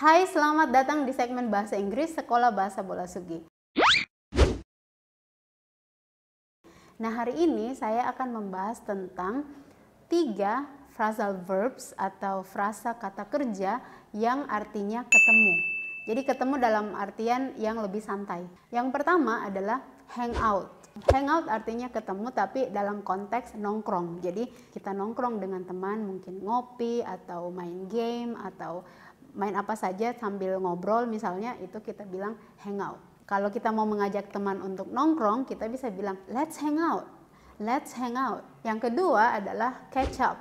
Hai, selamat datang di segmen Bahasa Inggris Sekolah Bahasa Bola Sugi. Nah, hari ini saya akan membahas tentang tiga phrasal verbs atau frasa kata kerja yang artinya ketemu. Jadi ketemu dalam artian yang lebih santai. Yang pertama adalah hang out. Hang out artinya ketemu tapi dalam konteks nongkrong. Jadi kita nongkrong dengan teman mungkin ngopi atau main game atau main apa saja sambil ngobrol misalnya itu kita bilang hangout. Kalau kita mau mengajak teman untuk nongkrong, kita bisa bilang let's hang out. Let's hang out. Yang kedua adalah catch up.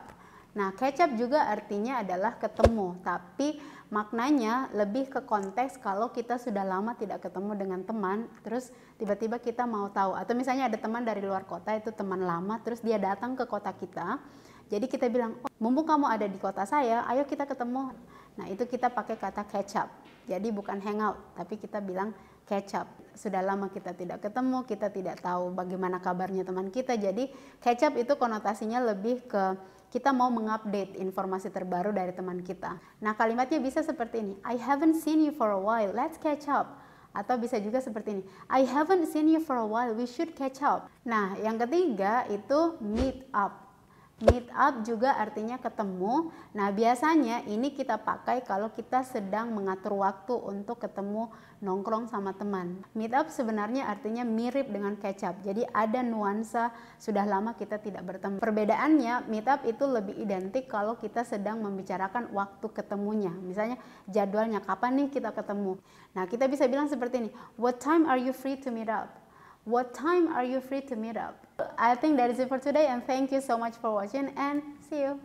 Nah, catch up juga artinya adalah ketemu, tapi maknanya lebih ke konteks kalau kita sudah lama tidak ketemu dengan teman, terus tiba-tiba kita mau tahu atau misalnya ada teman dari luar kota itu teman lama, terus dia datang ke kota kita. Jadi kita bilang, oh, "Mumpung kamu ada di kota saya, ayo kita ketemu." Nah, itu kita pakai kata catch up. Jadi bukan hangout, tapi kita bilang catch up. Sudah lama kita tidak ketemu, kita tidak tahu bagaimana kabarnya teman kita. Jadi catch up itu konotasinya lebih ke kita mau mengupdate informasi terbaru dari teman kita. Nah, kalimatnya bisa seperti ini. I haven't seen you for a while. Let's catch up. Atau bisa juga seperti ini. I haven't seen you for a while. We should catch up. Nah, yang ketiga itu meet up Meet up juga artinya ketemu. Nah, biasanya ini kita pakai kalau kita sedang mengatur waktu untuk ketemu nongkrong sama teman. Meet up sebenarnya artinya mirip dengan catch up. Jadi ada nuansa sudah lama kita tidak bertemu. Perbedaannya meet up itu lebih identik kalau kita sedang membicarakan waktu ketemunya. Misalnya jadwalnya kapan nih kita ketemu. Nah, kita bisa bilang seperti ini, what time are you free to meet up? What time are you free to meet up? I think that is it for today and thank you so much for watching and see you.